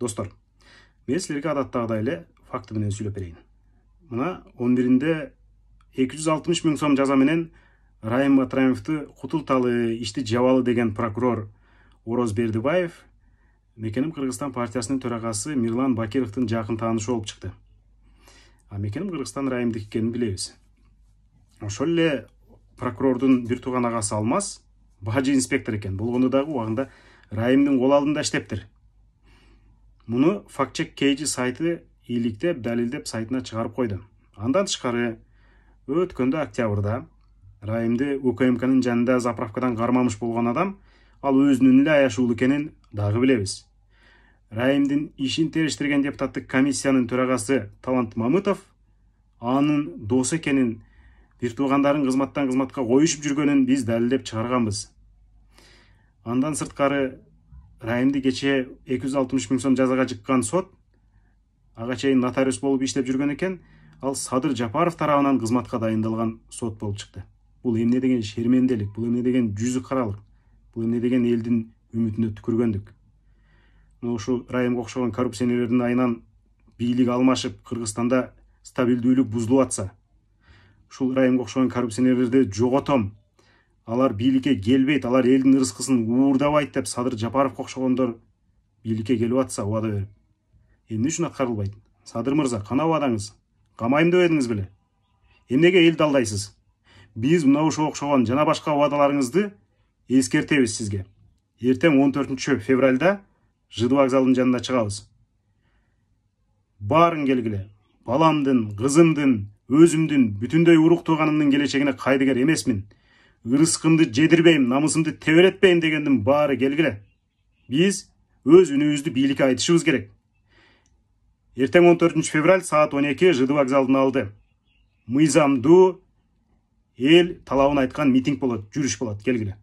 достар мен сіздерге адаттағыдай эле менен сүйлөп берейин мына он биринде эки жүз алтымыш миң сом жаза менен райым батраимовду кутулталы ишти жабалы деген прокурор ороз бердибаев мекеним кыргызстан партиясынын төрагасы мирлан бакировдун жакын таанышы болуп чыкты а мекеним кыргызстан райымдыкы экенин билебиз ошол эле прокурордун бир тууган агасы алмаз бажы инспектор экен болгондо дагы убагында райымдын кол алдында иштептир Мұны фактчек kg сайты ілікте дәлелдеп сайтына шығарып қойды. Андан өт өткенде октябрда райымды укмкнын жанында заправкадан кармамыш болған адам ал өзүнүн эле аяшуулу экенин дагы билебиз райымдын ишин териштирген депутаттык комиссиянын төрагасы талант мамытов анын досу экенин бир туугандарын кызматтан кызматка коюшуп жүргөнүн биз далилдеп чыгарганбыз андан сырткары райымды кече 260 мың сом жазаға жыққан сот ага чейин нотариус болуп иштеп жүргөн экен ал садыр жапаров тарабынан кызматка дайындалган сот болып чыкты бул эмне деген шерменделик бул эмне деген жүзү каралык бул эмне деген элдин үмүтүнө түкүргөндүк мына ушул райымга окшогон коррупционерлердин айынан бийлик алмашып кыргызстанда стабилдүүлүк бузулуп атса ушул райымга окшогон коррупционерлерди жоготом алар бийликке келбейт алар элдин ырыскысын уурдабайт деп садыр жапаровго окшогондор бийликке келип атса убада берип эмне үчүн аткарылбайт садыр мырза кана убадаңыз камайм деп эдиңиз беле эмнеге элди алдайсыз биз мына ушуга окшогон жана башка убадаларыңызды эскертебиз сизге эртең он төртүнчү февралда жд вокзалынын жанына чыгабыз баарың келгиле баламдын кызымдын өзүмдүн бүтүндөй уруктуу канымдын келечегине кайдыгер эмесмин ырыскымды жедірбейм намысымды теберетпейм дегеннің бары келгіле біз өз үнімізді билікке айтышыбыз керек ертең 14 февраль саат 12 жд вокзалдын алды мыйзамдуу ел талабын айтқан митинг болады, жүріш болады келгиле